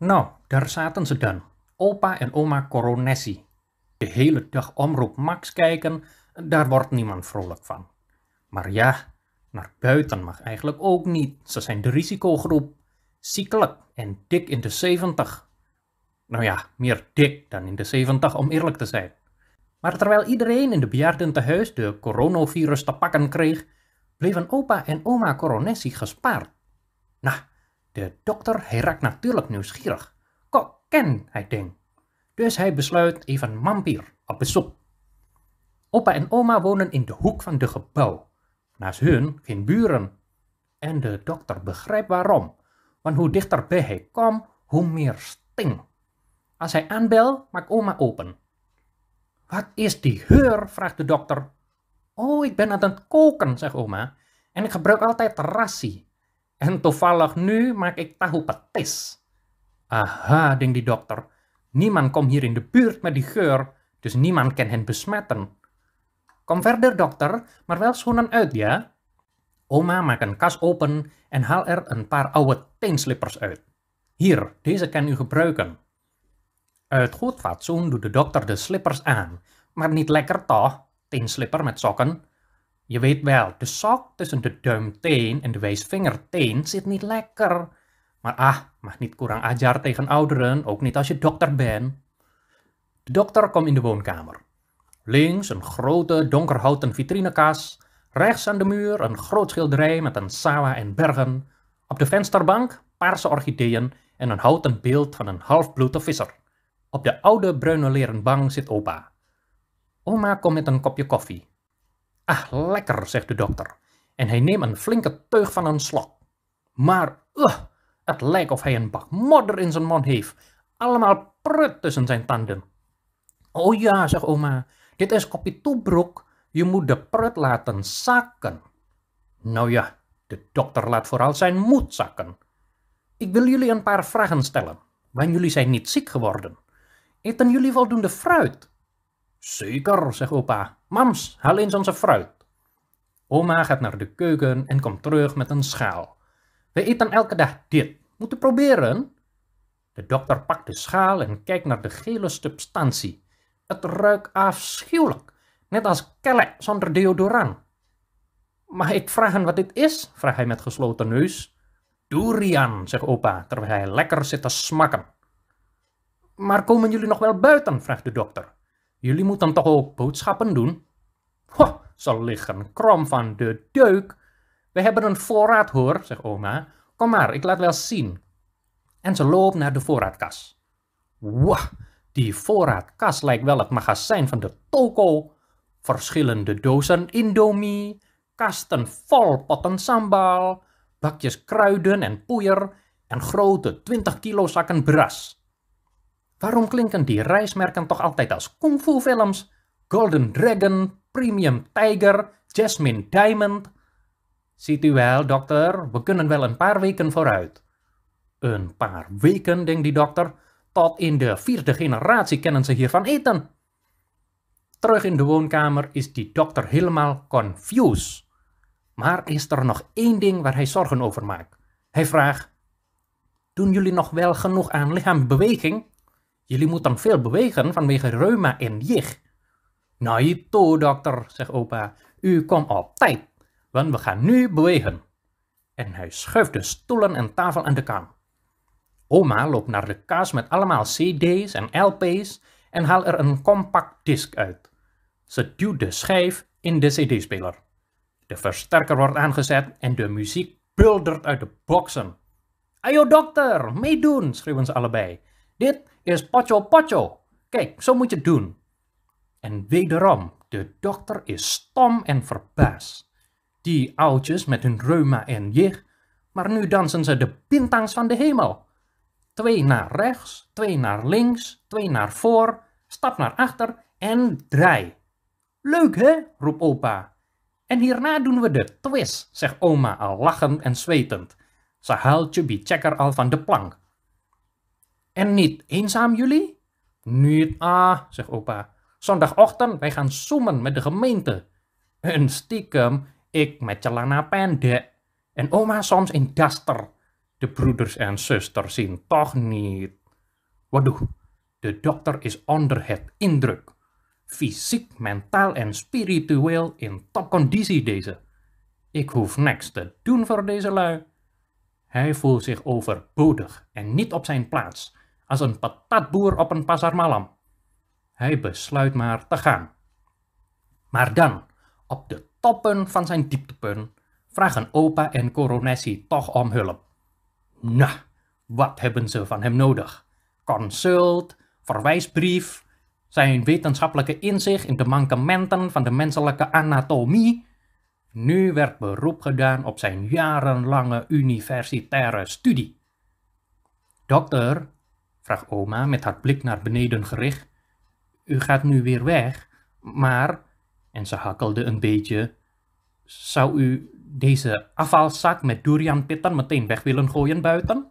Nou, daar zaten ze dan. Opa en oma Coronessi. De hele dag omroep Max kijken, daar wordt niemand vrolijk van. Maar ja, naar buiten mag eigenlijk ook niet. Ze zijn de risicogroep. Ziekelijk en dik in de 70. Nou ja, meer dik dan in de 70 om eerlijk te zijn. Maar terwijl iedereen in de bejaardentehuis de coronavirus te pakken kreeg, bleven opa en oma Coronessi gespaard. Nou, de dokter hij raakt natuurlijk nieuwsgierig. Kokken, hij denkt. Dus hij besluit even mampier op bezoek. Opa en oma wonen in de hoek van de gebouw. Naast hun geen buren. En de dokter begrijpt waarom. Want hoe dichterbij hij kwam, hoe meer sting. Als hij aanbelt, maakt oma open. Wat is die geur? vraagt de dokter. Oh, ik ben aan het koken, zegt oma. En ik gebruik altijd rassie. En toevallig nu maak ik tahu petis. Aha, denkt die dokter. Niemand komt hier in de buurt met die geur, dus niemand kan hen besmetten. Kom verder, dokter, maar wel schoenen uit, ja? Oma maakt een kas open en haal er een paar oude teenslippers uit. Hier, deze kan u gebruiken. Uit goed fatsoen doet de dokter de slippers aan. Maar niet lekker toch, teenslipper met sokken. Je weet wel, de sok tussen de duimteen en de wijsvingerteen zit niet lekker. Maar ah, mag niet kurang ajar tegen ouderen, ook niet als je dokter bent. De dokter komt in de woonkamer. Links een grote donkerhouten vitrinekast, rechts aan de muur een groot schilderij met een sawa en bergen, op de vensterbank paarse orchideeën en een houten beeld van een halfbloede visser. Op de oude bruine leren bank zit opa. Oma komt met een kopje koffie. Ah, lekker, zegt de dokter. En hij neemt een flinke teug van een slok. Maar, uh, het lijkt of hij een bak modder in zijn mond heeft. Allemaal prut tussen zijn tanden. Oh ja, zegt oma, dit is kopje toebroek. Je moet de prut laten zakken. Nou ja, de dokter laat vooral zijn moed zakken. Ik wil jullie een paar vragen stellen, want jullie zijn niet ziek geworden. Eten jullie voldoende fruit? Zeker, zegt opa. Mams, haal eens onze fruit. Oma gaat naar de keuken en komt terug met een schaal. We eten elke dag dit. Moeten proberen? De dokter pakt de schaal en kijkt naar de gele substantie. Het ruikt afschuwelijk, net als kellet zonder deodorant. Mag ik vragen wat dit is? vraagt hij met gesloten neus. Durian, zegt opa, terwijl hij lekker zit te smakken. Maar komen jullie nog wel buiten? vraagt de dokter. Jullie moeten toch ook boodschappen doen? Ho, ze liggen krom van de deuk. We hebben een voorraad hoor, zegt oma. Kom maar, ik laat wel zien. En ze loopt naar de voorraadkast. Wah, die voorraadkast lijkt wel het magazijn van de toko. Verschillende dozen indomie, kasten vol potten sambal, bakjes kruiden en poeier en grote 20 kilo zakken bras. Waarom klinken die reismerken toch altijd als kung fu films? Golden Dragon, Premium Tiger, Jasmine Diamond. Ziet u wel, dokter, we kunnen wel een paar weken vooruit. Een paar weken, denkt die dokter. Tot in de vierde generatie kennen ze hiervan eten. Terug in de woonkamer is die dokter helemaal confused. Maar is er nog één ding waar hij zorgen over maakt? Hij vraagt: Doen jullie nog wel genoeg aan lichaambeweging? Jullie moeten dan veel bewegen vanwege reuma en jicht. Nou, je toe, dokter, zegt opa. U komt op tijd, want we gaan nu bewegen. En hij schuift de stoelen en tafel aan de kant. Oma loopt naar de kast met allemaal cd's en lp's en haalt er een compact disc uit. Ze duwt de schijf in de cd-speler. De versterker wordt aangezet en de muziek buldert uit de boxen. Ayo dokter, meedoen, schreeuwen ze allebei. Dit is Pocho Pocho. Kijk, zo moet je het doen. En wederom, de dokter is stom en verbaasd. Die oudjes met hun reuma en jig, maar nu dansen ze de pintangs van de hemel. Twee naar rechts, twee naar links, twee naar voor, stap naar achter en draai. Leuk hè, roept opa. En hierna doen we de twist, zegt oma al lachend en zwetend. Ze haalt Chubby Checker al van de plank. En niet eenzaam jullie? Niet ah, zegt opa. Zondagochtend, wij gaan zoomen met de gemeente. En stiekem, ik met Jalana pendek. En oma soms in duster. De broeders en zusters zien toch niet. doe, de dokter is onder het indruk. Fysiek, mentaal en spiritueel in topconditie deze. Ik hoef niks te doen voor deze lui. Hij voelt zich overbodig en niet op zijn plaats als een patatboer op een pasar malam. Hij besluit maar te gaan. Maar dan, op de toppen van zijn dieptepunt, vragen opa en coronessie toch om hulp. Nou, wat hebben ze van hem nodig? Consult, verwijsbrief, zijn wetenschappelijke inzicht in de mankementen van de menselijke anatomie. Nu werd beroep gedaan op zijn jarenlange universitaire studie. Dokter vraagt oma met haar blik naar beneden gericht. U gaat nu weer weg, maar, en ze hakkelde een beetje, zou u deze afvalzak met durianpitten meteen weg willen gooien buiten?